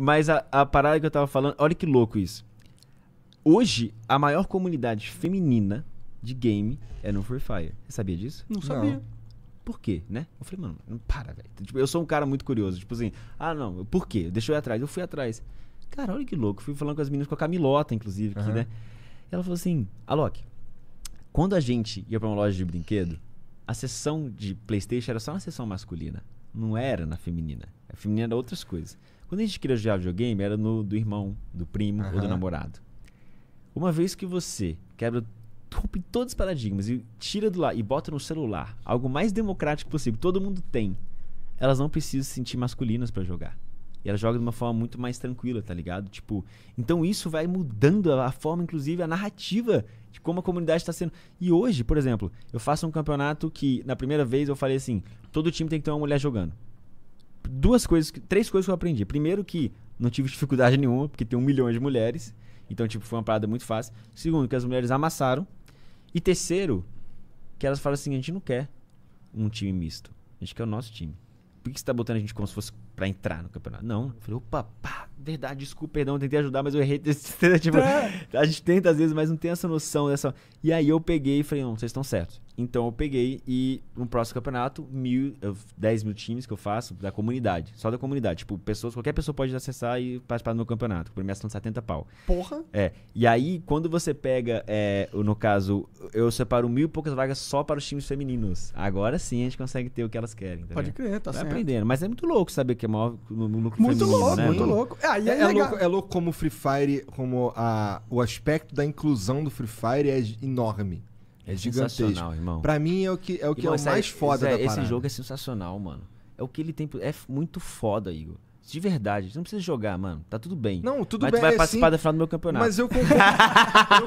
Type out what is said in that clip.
Mas a, a parada que eu tava falando, olha que louco isso. Hoje, a maior comunidade feminina de game é no Free Fire. Você sabia disso? Não sabia. Por quê, né? Eu falei, mano, não para, velho. Tipo, eu sou um cara muito curioso. Tipo assim, ah, não, por quê? Deixa eu ir atrás. Eu fui atrás. Cara, olha que louco. Fui falando com as meninas, com a Camilota, inclusive, aqui, uhum. né? Ela falou assim, Alok, quando a gente ia pra uma loja de brinquedo, a sessão de Playstation era só uma sessão masculina. Não era na feminina. A feminina era outras coisas. Quando a gente queria jogar videogame, era no do irmão, do primo uhum. ou do namorado. Uma vez que você quebra rompe todos os paradigmas e tira do lá e bota no celular, algo mais democrático possível, todo mundo tem. Elas não precisam se sentir masculinas para jogar. E ela joga de uma forma muito mais tranquila, tá ligado? Tipo, então isso vai mudando a forma, inclusive, a narrativa de como a comunidade está sendo. E hoje, por exemplo, eu faço um campeonato que, na primeira vez, eu falei assim: todo time tem que ter uma mulher jogando. Duas coisas, três coisas que eu aprendi. Primeiro, que não tive dificuldade nenhuma, porque tem um milhão de mulheres. Então, tipo, foi uma parada muito fácil. Segundo, que as mulheres amassaram. E terceiro, que elas falam assim: a gente não quer um time misto. A gente quer o nosso time. Por que você tá botando a gente como se fosse para entrar no campeonato. Não. Eu falei, opa, pá, Verdade, desculpa, perdão, tentei ajudar, mas eu errei. Tipo, a gente tenta às vezes, mas não tem essa noção dessa. E aí eu peguei e falei, não, vocês estão certos. Então eu peguei e no próximo campeonato, mil, 10 mil times que eu faço da comunidade. Só da comunidade. Tipo, pessoas, qualquer pessoa pode acessar e participar do meu campeonato. Premiação de 70 pau. Porra! É. E aí, quando você pega, é, no caso, eu separo mil e poucas vagas só para os times femininos. Agora sim a gente consegue ter o que elas querem. Tá pode crer, tá Vai certo. aprendendo. Mas é muito louco saber que é maior no, no, no Muito feminino, louco, né? muito louco. É, ah, é, é, é louco, é louco como o Free Fire, como a, o aspecto da inclusão do Free Fire é enorme. É, é gigantesco. Irmão. Pra mim é o que é, o, que irmão, é o mais é, foda é, da parada. Esse jogo é sensacional, mano. É o que ele tem. É muito foda, Igor. De verdade, você não precisa jogar, mano. Tá tudo bem. Não, tudo mas bem. Mas tu vai é participar assim, da final do meu campeonato. Mas eu concordo. eu